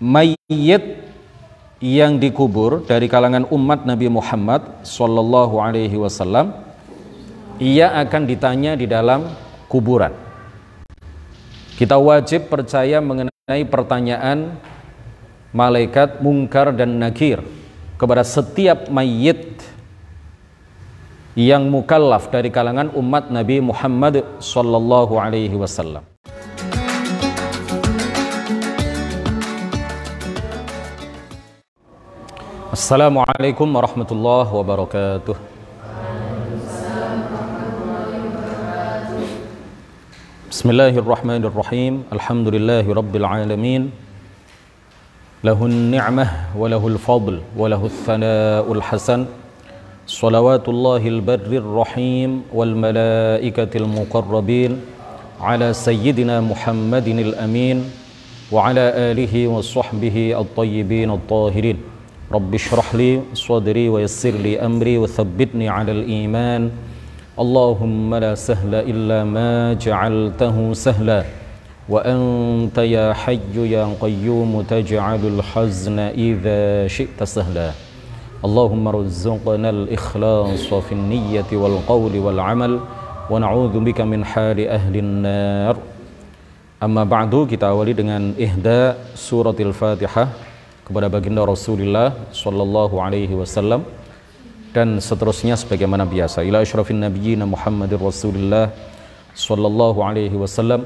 mayit yang dikubur dari kalangan umat Nabi Muhammad Shallallahu Alaihi Wasallam, ia akan ditanya di dalam kuburan. Kita wajib percaya mengenai pertanyaan malaikat mungkar dan nakir kepada setiap mayit yang mukallaf dari kalangan umat Nabi Muhammad Shallallahu Alaihi Wasallam. السلام عليكم ورحمة الله وبركاته بسم الله الرحمن الرحيم الحمد لله رب العالمين له النعمة وله الفضل وله الثناء الحسن صلوات الله البر الرحيم والملائكة المقربين على سيدنا محمد الأمين وعلى آله وصحبه الطيبين الطاهرين رب اشرح لي صدري ويسر لي أمري وثبتني على الإيمان اللهم لا سهل إلا ما جعلته سهلا وأنت يا حي يا قيوم تجعل الحزن إذا شئت سهلا اللهم رزقنا الإخلاص في النية والقول والعمل ونعوذ بك من حال أهل النار أما بعد كتاب awali dengan ihda suratil kepada baginda Rasulullah sallallahu alaihi wasallam dan seterusnya sebagaimana biasa ila asyrafin nabiyina Muhammadir Rasulullah sallallahu alaihi wasallam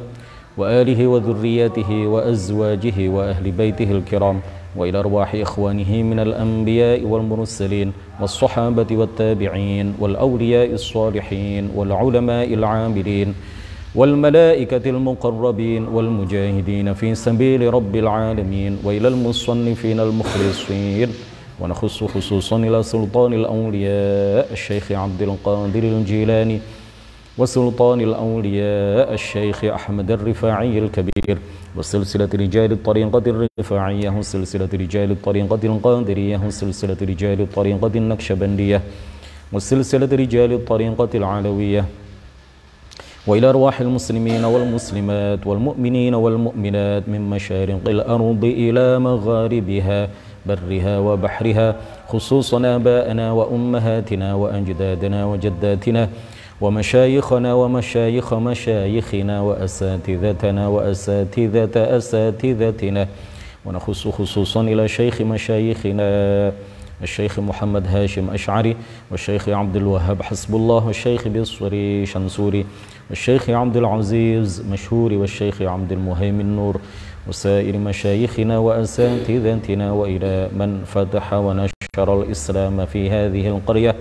wa alihi wa dhurriyyatihi wa azwajihi wa ahli baitihi al-kiram wa ila arwahi ikhwanihi minal anbiya wal mursalin was sahabati wat tabi'in wal awliya as-salihin wal ulama al-amilin al والملائكة المقربين والمجاهدين في سبيل رب العالمين وإلى المصنفين المخلصين ونخص خصوصا إلى سلطان الأولياء الشيخ عبد القادر الجيلاني وسلطان الأولياء الشيخ أحمد الرفاعي الكبير وسلسلة رجال الطريقة الرفاعية وسلسلة رجال الطريقة القادرية وسلسلة رجال الطريقة النكشبندية وسلسلة رجال الطريقة العلوية وإلى أرواح المسلمين والمسلمات والمؤمنين والمؤمنات من مشارق الأرض إلى مغاربها برها وبحرها خصوصا آباءنا وأمهاتنا وأجدادنا وجداتنا ومشايخنا ومشايخ مشايخنا وأساتذتنا وأساتذة أساتذتنا ونخص خصوصا إلى شيخ مشايخنا الشيخ محمد هاشم أشعري والشيخ عبد الوهاب حسب الله والشيخ بصري شنسوري الشيخ عبد العزيز مشهور والشيخ عبد المهيم النور وسائر مشايخنا وأساتذتنا وإلى من فتح ونشر الإسلام في هذه القرية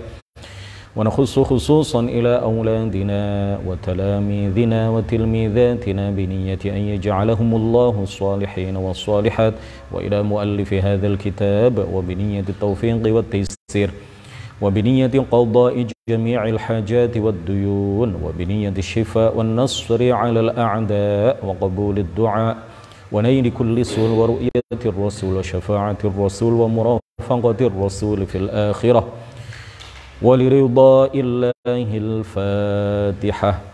ونخص خصوصا إلى أولادنا وتلاميذنا وتلميذاتنا بنية أن يجعلهم الله الصالحين والصالحات وإلى مؤلف هذا الكتاب وبنية التوفيق والتيسير وبنية قضاء جميع الحاجات والديون وبنية الشفاء والنصر على الأعداء وقبول الدعاء ونيل كل سور ورؤية الرسول وشفاعة الرسول ومرافقة الرسول في الآخرة ولرضاء الله الفاتحة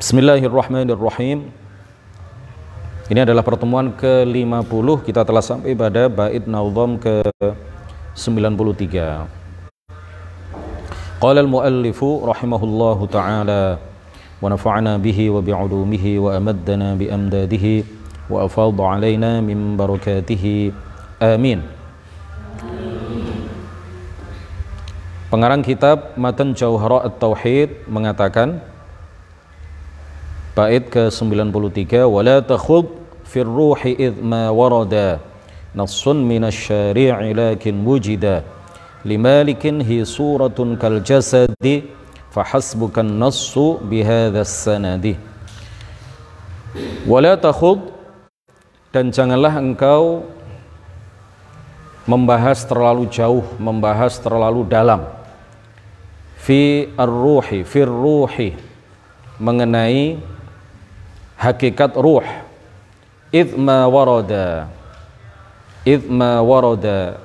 Bismillahirrahmanirrahim. Ini adalah pertemuan ke-50. Kita telah sampai pada bait nazam ke-93. Qala al-muallifu rahimahullahu taala wa nafa'ana bihi wa bi'ulumihi wa amaddana bi amdadihi wa afadha alaina min barakatihi. Amin. Pengarang kitab Matan Jauhara At-Tauhid mengatakan bait ke-93 wala takhud fir ruhi id ma warada nassun minasyari'i lakin wujida limalikin hi suratun kal jasadi an nassu bihadha sanadi wala takhud dan janganlah engkau membahas terlalu jauh, membahas terlalu dalam. Fi ar-ruhi, fir ruhi mengenai hakikat ruh idma warada idma warada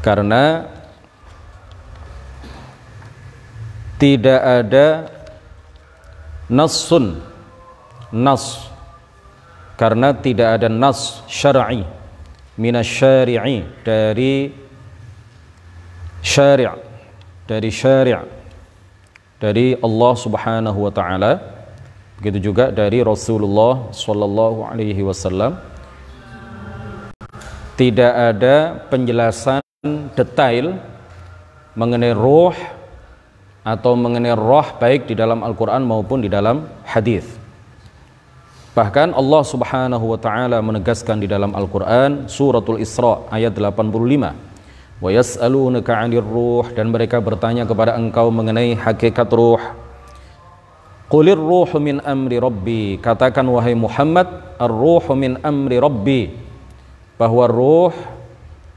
karena tidak ada nassun nas karena tidak ada nas syar'i minasyari'i dari syari' dari syari' dari Allah Subhanahu wa taala Begitu juga dari Rasulullah Shallallahu Alaihi Wasallam tidak ada penjelasan detail mengenai roh atau mengenai roh baik di dalam Al-Quran maupun di dalam hadis. Bahkan Allah Subhanahu wa taala menegaskan di dalam Al-Qur'an suratul Isra ayat 85. Wa yas'alunaka 'anil ruh dan mereka bertanya kepada engkau mengenai hakikat ruh. Qulir ruhu min amri rabbi. Katakan wahai Muhammad, ar-ruhu min amri rabbi. Bahwa ruh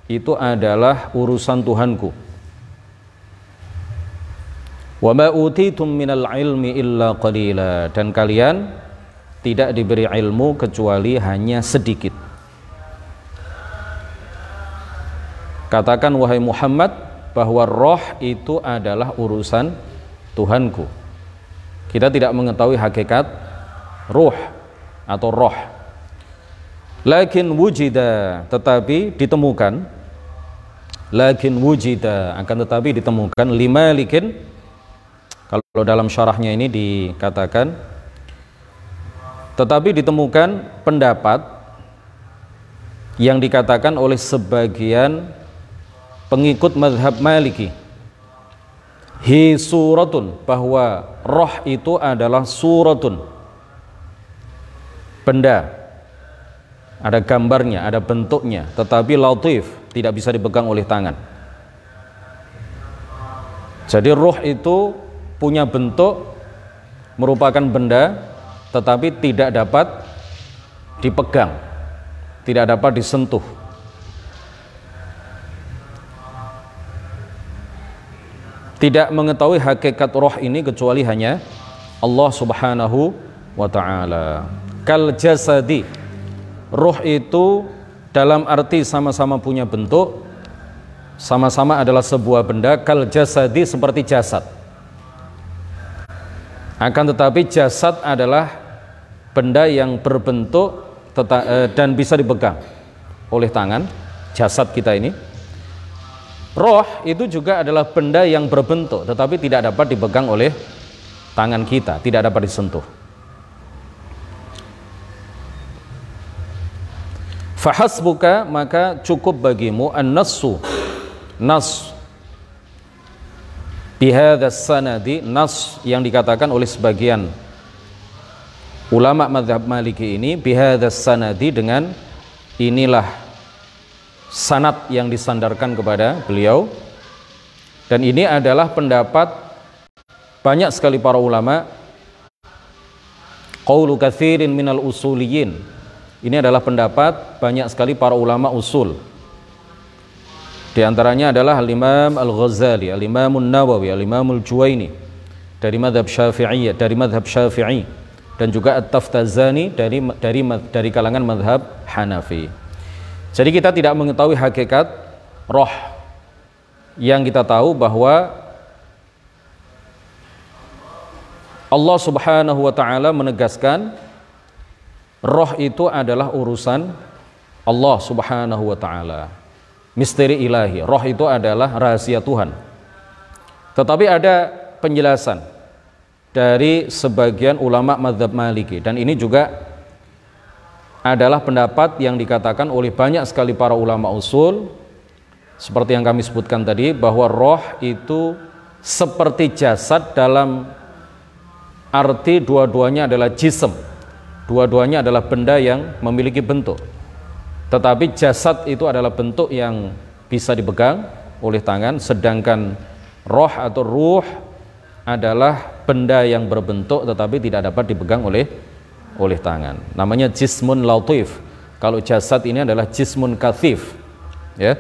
itu adalah urusan Tuhanku. Wa ma utitum minal ilmi illa qalila. Dan kalian tidak diberi ilmu kecuali hanya sedikit. Katakan wahai Muhammad bahwa roh itu adalah urusan Tuhanku. Kita tidak mengetahui hakikat ruh atau roh. Lakin wujida, tetapi ditemukan. Lakin wujida, akan tetapi ditemukan lima likin. Kalau dalam syarahnya ini dikatakan, tetapi ditemukan pendapat yang dikatakan oleh sebagian pengikut mazhab Maliki hi suratun bahwa roh itu adalah suratun benda ada gambarnya, ada bentuknya tetapi lautif tidak bisa dipegang oleh tangan jadi roh itu punya bentuk merupakan benda tetapi tidak dapat dipegang tidak dapat disentuh tidak mengetahui hakikat roh ini kecuali hanya Allah Subhanahu wa taala. Kal jasadi. Roh itu dalam arti sama-sama punya bentuk, sama-sama adalah sebuah benda kal jasadi seperti jasad. Akan tetapi jasad adalah benda yang berbentuk eh, dan bisa dipegang oleh tangan jasad kita ini Roh itu juga adalah benda yang berbentuk tetapi tidak dapat dipegang oleh tangan kita, tidak dapat disentuh. buka maka cukup bagimu an-nassu nas bihadzas sanadi nas yang dikatakan oleh sebagian ulama madhab maliki ini bihadzas sanadi dengan inilah sanat yang disandarkan kepada beliau dan ini adalah pendapat banyak sekali para ulama qawlu kathirin minal usuliyin ini adalah pendapat banyak sekali para ulama usul di antaranya adalah Al-Imam Al-Ghazali, Al-Imam Nawawi, Al-Imam Al-Juwaini dari madhab Syafi'iyah, dari madhab Syafi'i dan juga At-Taftazani dari dari dari kalangan madhab Hanafi. Jadi kita tidak mengetahui hakikat roh yang kita tahu bahwa Allah Subhanahu wa taala menegaskan roh itu adalah urusan Allah Subhanahu wa taala. Misteri ilahi, roh itu adalah rahasia Tuhan. Tetapi ada penjelasan dari sebagian ulama mazhab maliki dan ini juga adalah pendapat yang dikatakan oleh banyak sekali para ulama usul seperti yang kami sebutkan tadi bahwa roh itu seperti jasad dalam arti dua-duanya adalah jisem, dua-duanya adalah benda yang memiliki bentuk tetapi jasad itu adalah bentuk yang bisa dipegang oleh tangan sedangkan roh atau ruh adalah benda yang berbentuk tetapi tidak dapat dipegang oleh oleh tangan. Namanya jismun lautif. Kalau jasad ini adalah jismun kathif. Ya.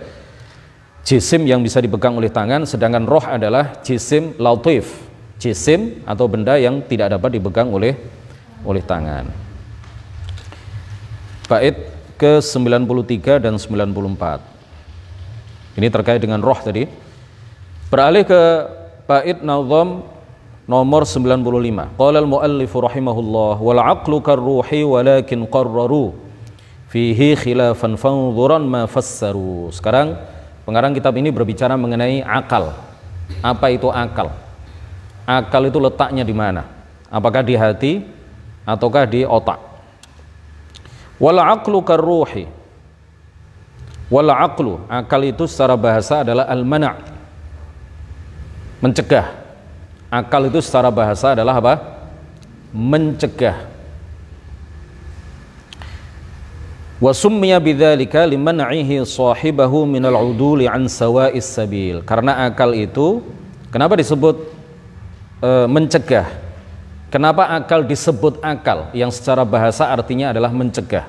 Jisim yang bisa dipegang oleh tangan, sedangkan roh adalah jisim lautif. Jisim atau benda yang tidak dapat dipegang oleh oleh tangan. Bait ke 93 dan 94. Ini terkait dengan roh tadi. Beralih ke bait nazam nomor 95. Qala al-muallif rahimahullah wal aqlu karruhi walakin qarraru fihi khilafan fanzuran ma fassaru. Sekarang pengarang kitab ini berbicara mengenai akal. Apa itu akal? Akal itu letaknya di mana? Apakah di hati ataukah di otak? Wal aqlu karruhi. Wal aqlu, akal itu secara bahasa adalah al-mana' mencegah Akal itu secara bahasa adalah apa? Mencegah. Karena akal itu kenapa disebut e, mencegah? Kenapa akal disebut akal yang secara bahasa artinya adalah mencegah?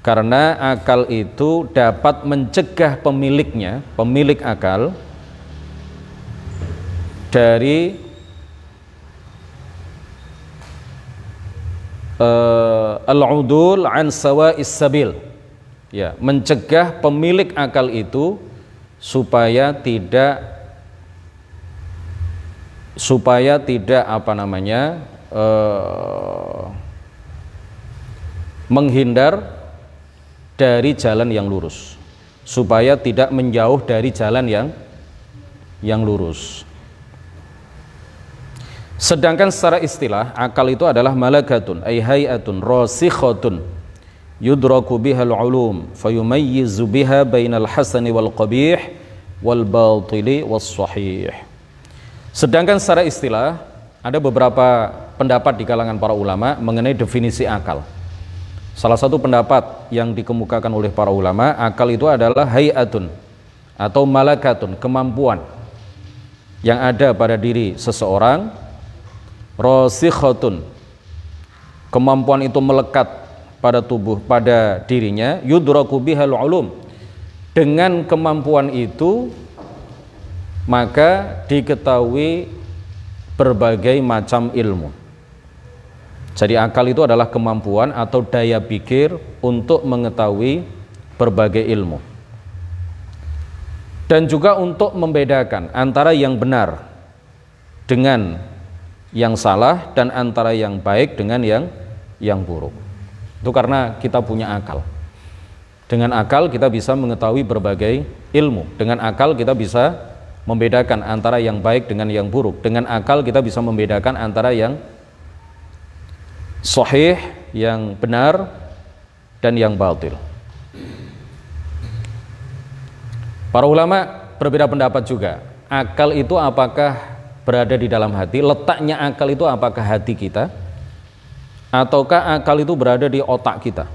Karena akal itu dapat mencegah pemiliknya, pemilik akal dari uh, al-udul an sawa sabil ya mencegah pemilik akal itu supaya tidak supaya tidak apa namanya uh, menghindar dari jalan yang lurus supaya tidak menjauh dari jalan yang yang lurus Sedangkan secara istilah akal itu adalah malakatun ay hayatun rasikhatun yudraku biha al-ulum fayumayyizu biha bainal hasani wal qabih wal batili was sahih. Sedangkan secara istilah ada beberapa pendapat di kalangan para ulama mengenai definisi akal. Salah satu pendapat yang dikemukakan oleh para ulama, akal itu adalah hayatun atau malakatun, kemampuan yang ada pada diri seseorang Rosihotun kemampuan itu melekat pada tubuh pada dirinya yudraku bihal dengan kemampuan itu maka diketahui berbagai macam ilmu jadi akal itu adalah kemampuan atau daya pikir untuk mengetahui berbagai ilmu dan juga untuk membedakan antara yang benar dengan yang salah dan antara yang baik dengan yang yang buruk. Itu karena kita punya akal. Dengan akal kita bisa mengetahui berbagai ilmu. Dengan akal kita bisa membedakan antara yang baik dengan yang buruk. Dengan akal kita bisa membedakan antara yang sahih, yang benar dan yang batil. Para ulama berbeda pendapat juga. Akal itu apakah berada di dalam hati, letaknya akal itu apakah hati kita ataukah akal itu berada di otak kita?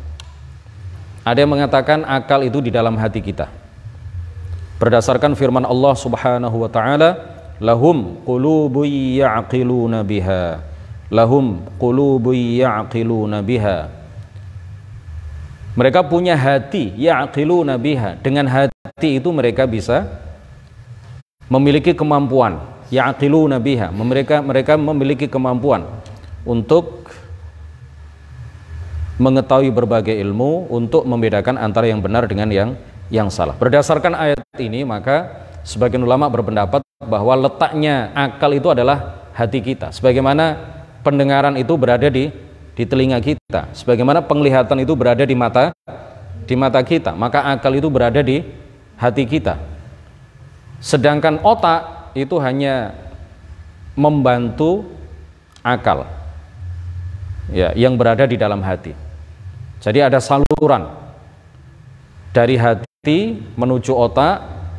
Ada yang mengatakan akal itu di dalam hati kita. Berdasarkan firman Allah Subhanahu wa taala, lahum qulubun ya'qiluna biha. Lahum qulubun ya'qiluna biha. Mereka punya hati ya'qiluna biha. Dengan hati itu mereka bisa memiliki kemampuan ya'qiluna biha. Mereka mereka memiliki kemampuan untuk mengetahui berbagai ilmu untuk membedakan antara yang benar dengan yang yang salah. Berdasarkan ayat ini maka sebagian ulama berpendapat bahwa letaknya akal itu adalah hati kita. Sebagaimana pendengaran itu berada di di telinga kita, sebagaimana penglihatan itu berada di mata di mata kita, maka akal itu berada di hati kita. Sedangkan otak itu hanya membantu akal ya yang berada di dalam hati. Jadi ada saluran dari hati menuju otak,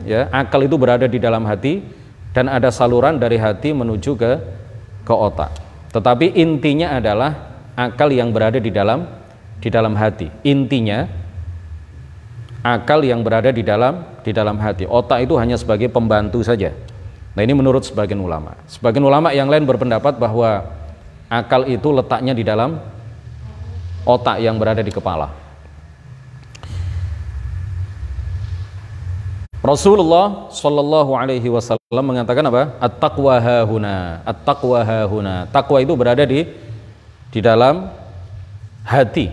ya, akal itu berada di dalam hati dan ada saluran dari hati menuju ke ke otak. Tetapi intinya adalah akal yang berada di dalam di dalam hati. Intinya akal yang berada di dalam di dalam hati. Otak itu hanya sebagai pembantu saja. Nah ini menurut sebagian ulama. Sebagian ulama yang lain berpendapat bahwa akal itu letaknya di dalam otak yang berada di kepala. Rasulullah Shallallahu Alaihi Wasallam mengatakan apa? At-taqwa hahuna, at-taqwa hahuna. Takwa itu berada di di dalam hati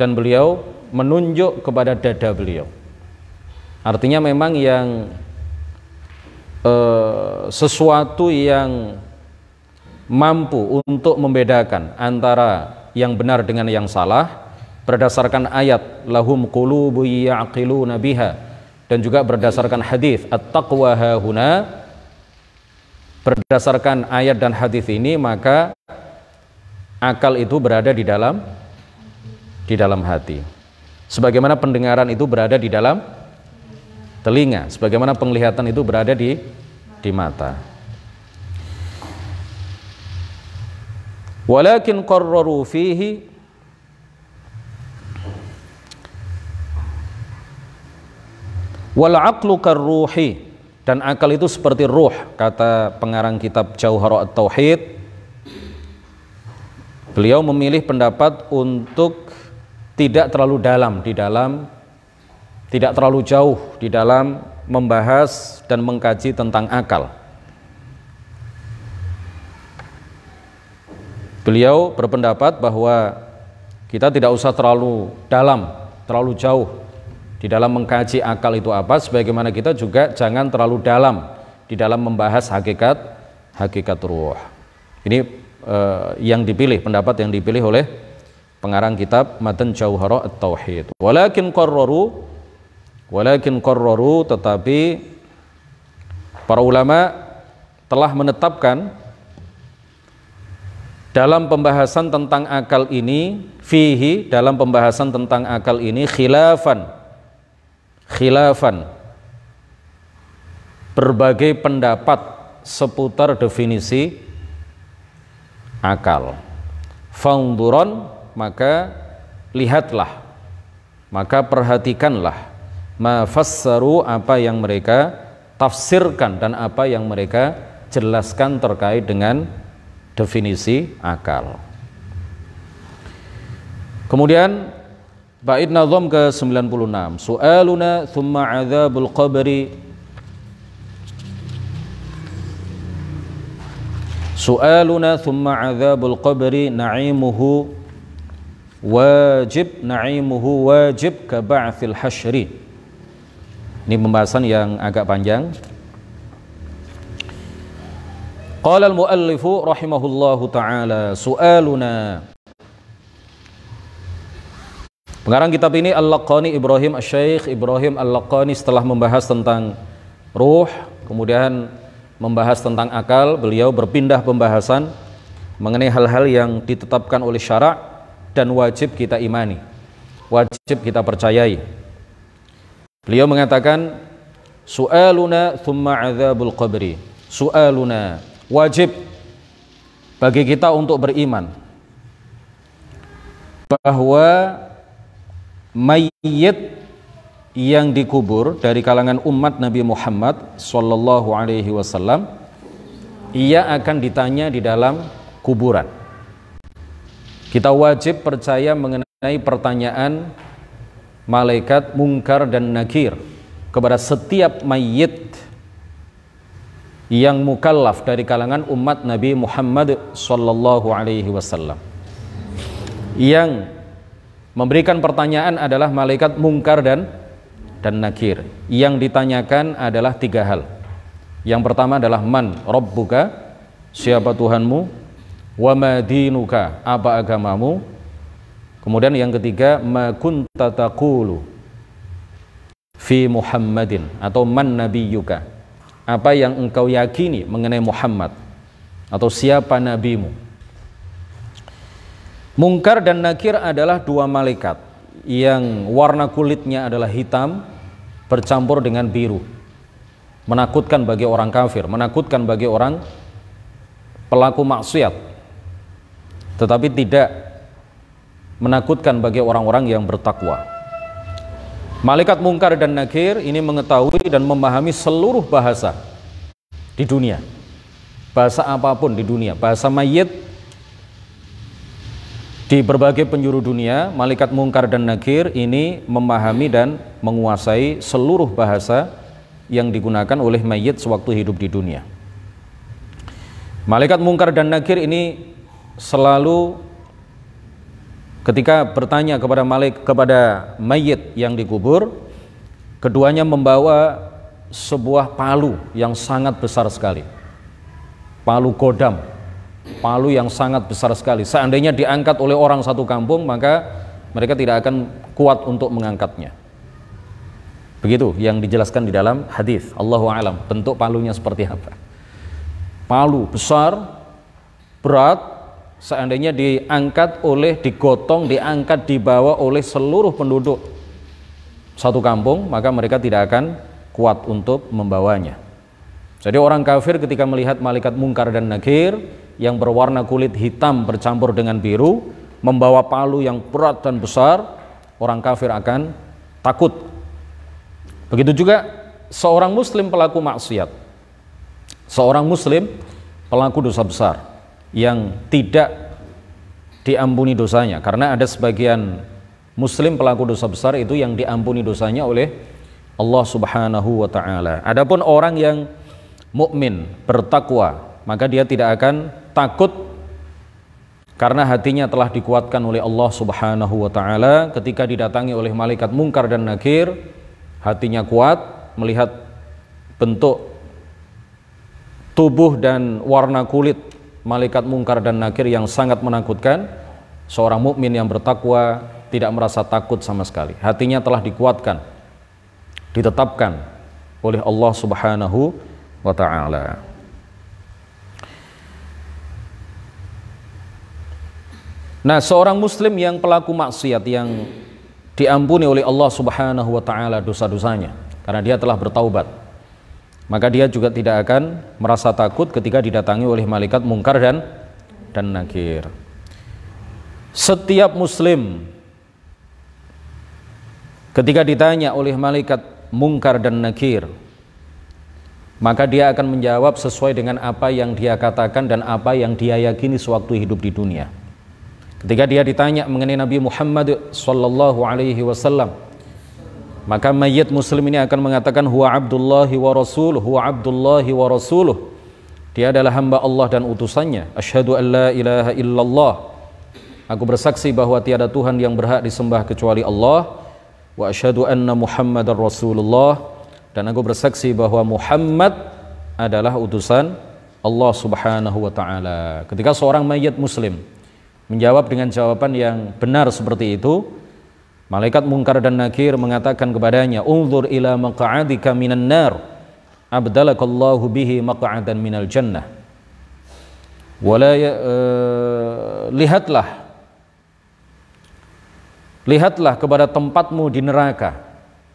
dan beliau menunjuk kepada dada beliau. Artinya memang yang eh, sesuatu yang mampu untuk membedakan antara yang benar dengan yang salah berdasarkan ayat lahum qulubu ya'qiluna biha dan juga berdasarkan hadis at-taqwa hahuna berdasarkan ayat dan hadis ini maka akal itu berada di dalam di dalam hati sebagaimana pendengaran itu berada di dalam telinga, sebagaimana penglihatan itu berada di di mata. Walakin qarraru fihi wal aqlu karruhi dan akal itu seperti ruh kata pengarang kitab Jauhara Tauhid beliau memilih pendapat untuk tidak terlalu dalam di dalam tidak terlalu jauh di dalam membahas dan mengkaji tentang akal. Beliau berpendapat bahwa kita tidak usah terlalu dalam, terlalu jauh di dalam mengkaji akal itu apa, sebagaimana kita juga jangan terlalu dalam di dalam membahas hakikat hakikat ruh. Ini eh, yang dipilih, pendapat yang dipilih oleh pengarang kitab Matan Jauhara At-Tauhid. Walakin qarraru Walakin korroru tetapi para ulama telah menetapkan dalam pembahasan tentang akal ini fihi dalam pembahasan tentang akal ini khilafan khilafan berbagai pendapat seputar definisi akal fangduron maka lihatlah maka perhatikanlah mafassaru apa yang mereka tafsirkan dan apa yang mereka jelaskan terkait dengan definisi akal. Kemudian bait nazam ke-96, su'aluna thumma azabul qabri Su'aluna thumma azabul qabri na'imuhu wajib na'imuhu wajib ka ba'thil hasyri ini pembahasan yang agak panjang. Qala al-muallifu rahimahullahu taala su'aluna Pengarang kitab ini Al-Laqani Ibrahim al syaikh Ibrahim Al-Laqani setelah membahas tentang ruh, kemudian membahas tentang akal, beliau berpindah pembahasan mengenai hal-hal yang ditetapkan oleh syarak dan wajib kita imani, wajib kita percayai. Beliau mengatakan su'aluna thumma azabul qabri. Su'aluna wajib bagi kita untuk beriman bahwa mayit yang dikubur dari kalangan umat Nabi Muhammad sallallahu alaihi wasallam ia akan ditanya di dalam kuburan. Kita wajib percaya mengenai pertanyaan malaikat mungkar dan nakir kepada setiap mayit yang mukallaf dari kalangan umat Nabi Muhammad sallallahu alaihi wasallam. Yang memberikan pertanyaan adalah malaikat mungkar dan dan nakir. Yang ditanyakan adalah tiga hal. Yang pertama adalah man rabbuka, siapa Tuhanmu? Wa madinuka, apa agamamu? Kemudian yang ketiga makunta taqulu fi Muhammadin atau man nabi nabiyyuka. Apa yang engkau yakini mengenai Muhammad atau siapa nabimu? Mungkar dan nakir adalah dua malaikat yang warna kulitnya adalah hitam bercampur dengan biru. Menakutkan bagi orang kafir, menakutkan bagi orang pelaku maksiat. Tetapi tidak menakutkan bagi orang-orang yang bertakwa. Malaikat Mungkar dan Nakir ini mengetahui dan memahami seluruh bahasa di dunia. Bahasa apapun di dunia, bahasa mayit di berbagai penjuru dunia, malaikat Mungkar dan Nakir ini memahami dan menguasai seluruh bahasa yang digunakan oleh mayit sewaktu hidup di dunia. Malaikat Mungkar dan Nakir ini selalu Ketika bertanya kepada Malik kepada mayit yang dikubur, keduanya membawa sebuah palu yang sangat besar sekali. Palu kodam, palu yang sangat besar sekali. Seandainya diangkat oleh orang satu kampung, maka mereka tidak akan kuat untuk mengangkatnya. Begitu yang dijelaskan di dalam hadis. Allahu alam, bentuk palunya seperti apa? Palu besar, berat, seandainya diangkat oleh digotong diangkat dibawa oleh seluruh penduduk satu kampung maka mereka tidak akan kuat untuk membawanya jadi orang kafir ketika melihat malaikat mungkar dan nakir yang berwarna kulit hitam bercampur dengan biru membawa palu yang berat dan besar orang kafir akan takut begitu juga seorang muslim pelaku maksiat seorang muslim pelaku dosa besar yang tidak diampuni dosanya karena ada sebagian muslim pelaku dosa besar itu yang diampuni dosanya oleh Allah Subhanahu wa taala. Adapun orang yang mukmin, bertakwa, maka dia tidak akan takut karena hatinya telah dikuatkan oleh Allah Subhanahu wa taala ketika didatangi oleh malaikat mungkar dan nakir, hatinya kuat melihat bentuk tubuh dan warna kulit malaikat mungkar dan nakir yang sangat menakutkan, seorang mukmin yang bertakwa tidak merasa takut sama sekali. Hatinya telah dikuatkan, ditetapkan oleh Allah Subhanahu wa taala. Nah, seorang muslim yang pelaku maksiat yang diampuni oleh Allah Subhanahu wa taala dosa-dosanya karena dia telah bertaubat maka dia juga tidak akan merasa takut ketika didatangi oleh malaikat mungkar dan dan nakir. Setiap muslim ketika ditanya oleh malaikat mungkar dan nakir, maka dia akan menjawab sesuai dengan apa yang dia katakan dan apa yang dia yakini sewaktu hidup di dunia. Ketika dia ditanya mengenai Nabi Muhammad sallallahu alaihi wasallam, maka mayat muslim ini akan mengatakan huwa abdullahi wa rasuluh huwa abdullahi wa rasuluh dia adalah hamba Allah dan utusannya asyhadu an la ilaha illallah aku bersaksi bahwa tiada Tuhan yang berhak disembah kecuali Allah wa asyhadu anna muhammadar rasulullah dan aku bersaksi bahwa Muhammad adalah utusan Allah subhanahu wa ta'ala ketika seorang mayat muslim menjawab dengan jawaban yang benar seperti itu Malaikat Munkar dan Nakir mengatakan kepadanya, "Unzur ila maq'adika minan nar, abdalakallahu bihi maq'adan minal jannah." Wala ya, uh, lihatlah Lihatlah kepada tempatmu di neraka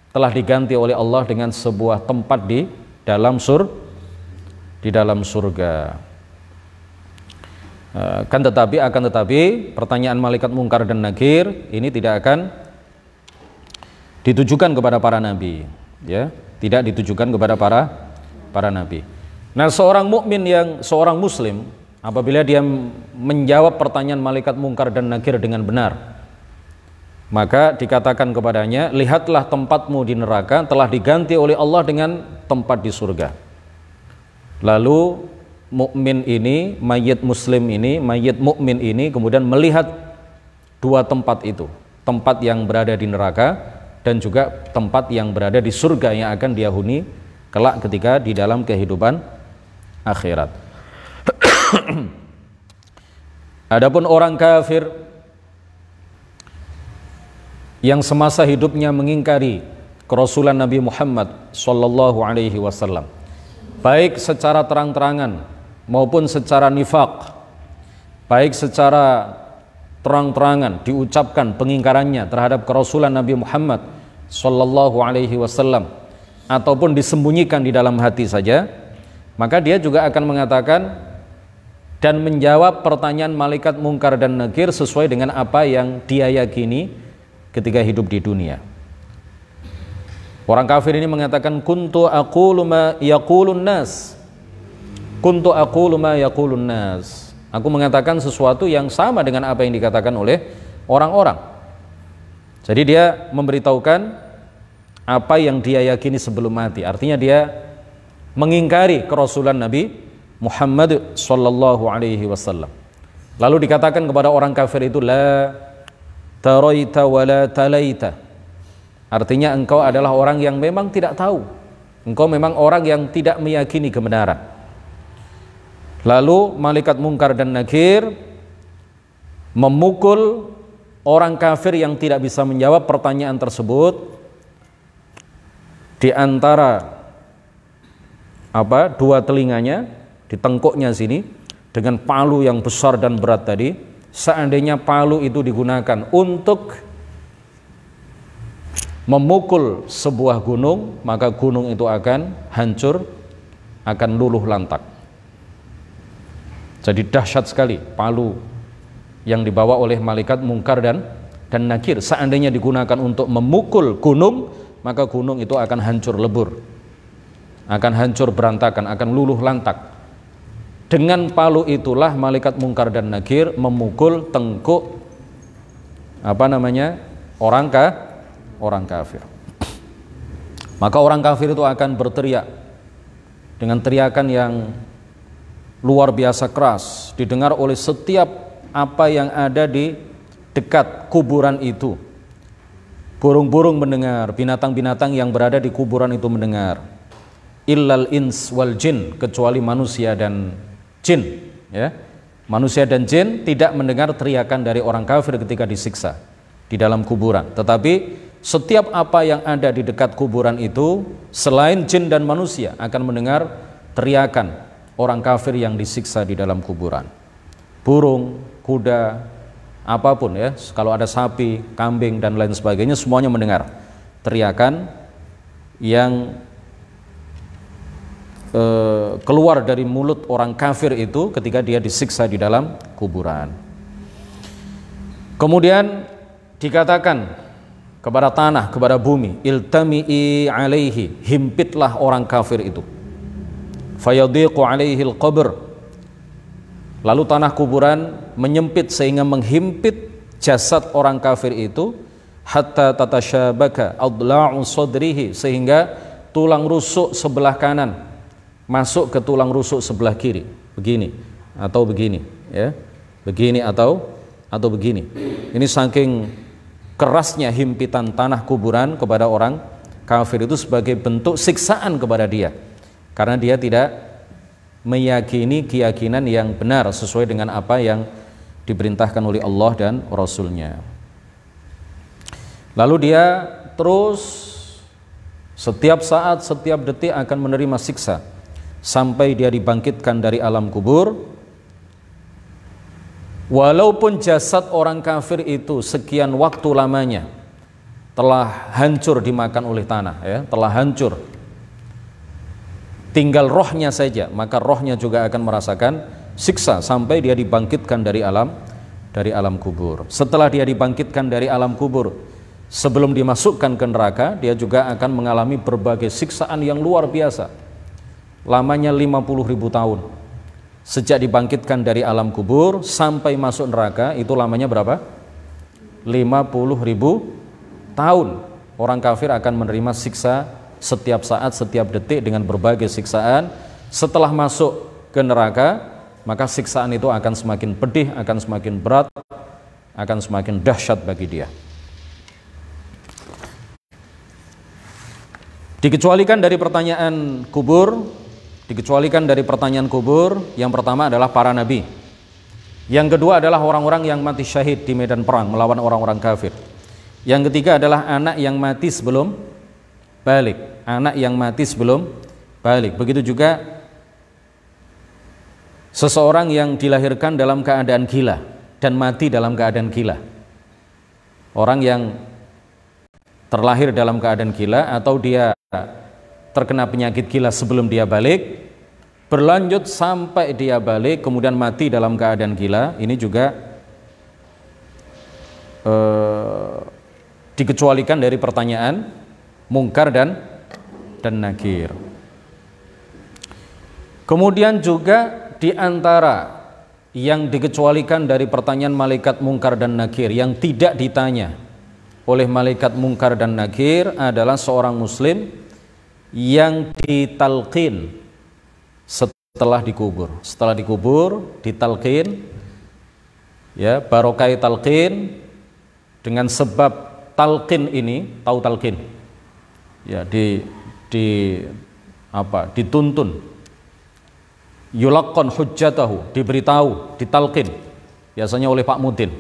telah diganti oleh Allah dengan sebuah tempat di dalam sur di dalam surga. Eh, kan tetapi akan tetapi pertanyaan malaikat mungkar dan nakir ini tidak akan ditujukan kepada para nabi, ya, tidak ditujukan kepada para para nabi. Nah, seorang mukmin yang seorang muslim apabila dia menjawab pertanyaan malaikat mungkar dan nakir dengan benar, maka dikatakan kepadanya, "Lihatlah tempatmu di neraka telah diganti oleh Allah dengan tempat di surga." Lalu mukmin ini, mayit muslim ini, mayit mukmin ini kemudian melihat dua tempat itu, tempat yang berada di neraka dan juga tempat yang berada di surga yang akan dia huni kelak ketika di dalam kehidupan akhirat. Adapun orang kafir yang semasa hidupnya mengingkari kerasulan Nabi Muhammad sallallahu alaihi wasallam baik secara terang-terangan maupun secara nifak baik secara terang-terangan diucapkan pengingkarannya terhadap kerasulan Nabi Muhammad sallallahu Alaihi Wasallam ataupun disembunyikan di dalam hati saja, maka dia juga akan mengatakan dan menjawab pertanyaan malaikat mungkar dan negir sesuai dengan apa yang dia yakini ketika hidup di dunia. Orang kafir ini mengatakan kuntu aku ma yaqulun nas. Kuntu aku ma yaqulun nas Aku mengatakan sesuatu yang sama dengan apa yang dikatakan oleh orang-orang. Jadi dia memberitahukan apa yang dia yakini sebelum mati. Artinya dia mengingkari kerasulan Nabi Muhammad sallallahu alaihi wasallam. Lalu dikatakan kepada orang kafir itu la taraita wa la talaita. Artinya engkau adalah orang yang memang tidak tahu. Engkau memang orang yang tidak meyakini kebenaran. Lalu malaikat mungkar dan nakir memukul orang kafir yang tidak bisa menjawab pertanyaan tersebut di antara apa dua telinganya di tengkuknya sini dengan palu yang besar dan berat tadi seandainya palu itu digunakan untuk memukul sebuah gunung maka gunung itu akan hancur akan luluh lantak jadi dahsyat sekali palu yang dibawa oleh malaikat mungkar dan dan nakir. Seandainya digunakan untuk memukul gunung, maka gunung itu akan hancur lebur. Akan hancur berantakan, akan luluh lantak. Dengan palu itulah malaikat mungkar dan nakir memukul tengkuk apa namanya? orang orang kafir. Maka orang kafir itu akan berteriak dengan teriakan yang luar biasa keras didengar oleh setiap apa yang ada di dekat kuburan itu. Burung-burung mendengar, binatang-binatang yang berada di kuburan itu mendengar. Illal ins wal jin, kecuali manusia dan jin, ya. Manusia dan jin tidak mendengar teriakan dari orang kafir ketika disiksa di dalam kuburan. Tetapi setiap apa yang ada di dekat kuburan itu selain jin dan manusia akan mendengar teriakan orang kafir yang disiksa di dalam kuburan. Burung, kuda, apapun ya, kalau ada sapi, kambing dan lain sebagainya semuanya mendengar teriakan yang eh, keluar dari mulut orang kafir itu ketika dia disiksa di dalam kuburan. Kemudian dikatakan kepada tanah, kepada bumi, iltami'i alaihi, himpitlah orang kafir itu fayadiqu alaihi al-qabr lalu tanah kuburan menyempit sehingga menghimpit jasad orang kafir itu hatta tatashabaka adla'u sadrihi sehingga tulang rusuk sebelah kanan masuk ke tulang rusuk sebelah kiri begini atau begini ya begini atau atau begini ini saking kerasnya himpitan tanah kuburan kepada orang kafir itu sebagai bentuk siksaan kepada dia karena dia tidak meyakini keyakinan yang benar sesuai dengan apa yang diperintahkan oleh Allah dan Rasulnya. Lalu dia terus setiap saat, setiap detik akan menerima siksa sampai dia dibangkitkan dari alam kubur. Walaupun jasad orang kafir itu sekian waktu lamanya telah hancur dimakan oleh tanah ya, telah hancur tinggal rohnya saja maka rohnya juga akan merasakan siksa sampai dia dibangkitkan dari alam dari alam kubur setelah dia dibangkitkan dari alam kubur sebelum dimasukkan ke neraka dia juga akan mengalami berbagai siksaan yang luar biasa lamanya 50 ribu tahun sejak dibangkitkan dari alam kubur sampai masuk neraka itu lamanya berapa 50 ribu tahun orang kafir akan menerima siksa setiap saat, setiap detik dengan berbagai siksaan. Setelah masuk ke neraka, maka siksaan itu akan semakin pedih, akan semakin berat, akan semakin dahsyat bagi dia. Dikecualikan dari pertanyaan kubur, dikecualikan dari pertanyaan kubur, yang pertama adalah para nabi. Yang kedua adalah orang-orang yang mati syahid di medan perang melawan orang-orang kafir. Yang ketiga adalah anak yang mati sebelum balik anak yang mati sebelum balik begitu juga seseorang yang dilahirkan dalam keadaan gila dan mati dalam keadaan gila orang yang terlahir dalam keadaan gila atau dia terkena penyakit gila sebelum dia balik berlanjut sampai dia balik kemudian mati dalam keadaan gila ini juga eh, dikecualikan dari pertanyaan mungkar dan dan nakir. Kemudian juga di antara yang dikecualikan dari pertanyaan malaikat mungkar dan nakir yang tidak ditanya oleh malaikat mungkar dan nakir adalah seorang muslim yang ditalkin setelah dikubur. Setelah dikubur ditalkin, ya barokai talkin dengan sebab talkin ini tahu talkin ya di di apa dituntun yulakon hujjatahu diberitahu ditalkin biasanya oleh Pak Mudin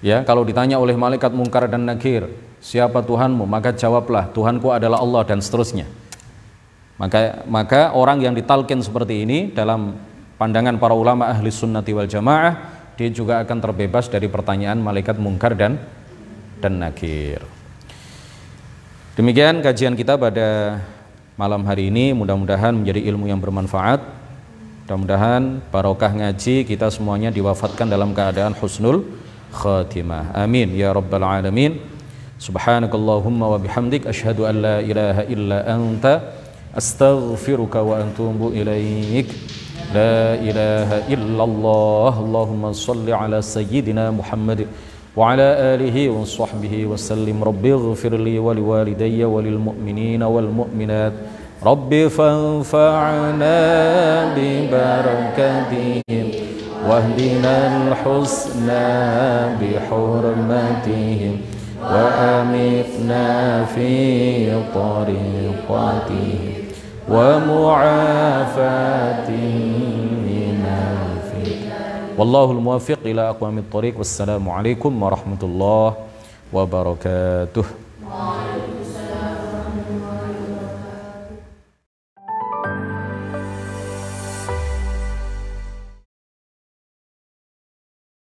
ya kalau ditanya oleh malaikat mungkar dan nakir siapa Tuhanmu maka jawablah Tuhanku adalah Allah dan seterusnya maka maka orang yang ditalkin seperti ini dalam pandangan para ulama ahli sunnati wal jamaah dia juga akan terbebas dari pertanyaan malaikat mungkar dan dan nakir Demikian kajian kita pada malam hari ini mudah-mudahan menjadi ilmu yang bermanfaat. Mudah-mudahan barokah ngaji kita semuanya diwafatkan dalam keadaan husnul khatimah. Amin ya rabbal alamin. Subhanakallahumma wa bihamdik asyhadu an la ilaha illa anta astaghfiruka wa antubu ilaik. La ilaha illallah. Allahumma salli ala sayyidina Muhammad وعلى آله وصحبه وسلم رب اغفر لي ولوالدي وللمؤمنين والمؤمنات رب فانفعنا ببركتهم واهدنا الحسنى بحرمتهم وأمتنا في طريقتهم ومعافاتهم والله الموافق إلى أقوام الطريق والسلام عليكم ورحمة الله وبركاته